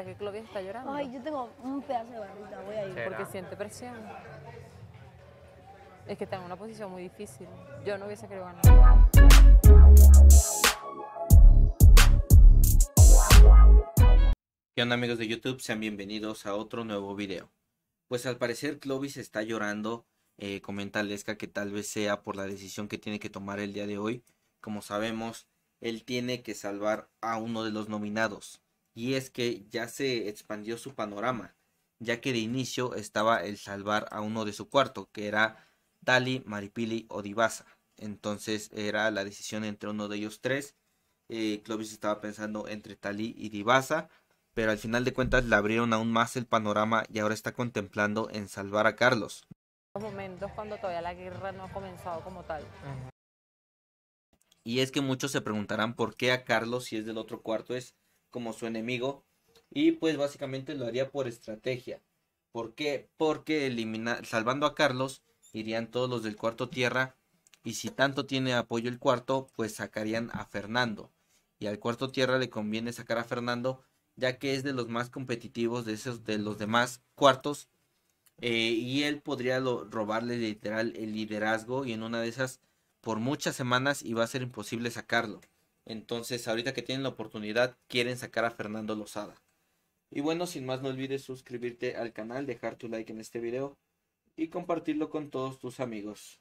que Clovis está llorando? Ay, yo tengo un pedazo de barrita, voy a ir. Porque siente presión. Es que está en una posición muy difícil. Yo no hubiese querido ganar. ¿Qué onda amigos de YouTube? Sean bienvenidos a otro nuevo video. Pues al parecer Clovis está llorando. Eh, comenta Lesca que tal vez sea por la decisión que tiene que tomar el día de hoy. Como sabemos, él tiene que salvar a uno de los nominados y es que ya se expandió su panorama, ya que de inicio estaba el salvar a uno de su cuarto, que era Tali, Maripili o Divasa. Entonces era la decisión entre uno de ellos tres. Eh, Clovis estaba pensando entre Tali y Divasa, pero al final de cuentas le abrieron aún más el panorama y ahora está contemplando en salvar a Carlos. Los momentos cuando todavía la guerra no ha comenzado como tal. Y es que muchos se preguntarán por qué a Carlos, si es del otro cuarto, es como su enemigo. Y pues básicamente lo haría por estrategia. ¿Por qué? Porque salvando a Carlos irían todos los del cuarto tierra. Y si tanto tiene apoyo el cuarto, pues sacarían a Fernando. Y al cuarto tierra le conviene sacar a Fernando, ya que es de los más competitivos de, esos, de los demás cuartos. Eh, y él podría robarle literal el liderazgo y en una de esas por muchas semanas y va a ser imposible sacarlo. Entonces, ahorita que tienen la oportunidad, quieren sacar a Fernando Lozada. Y bueno, sin más, no olvides suscribirte al canal, dejar tu like en este video y compartirlo con todos tus amigos.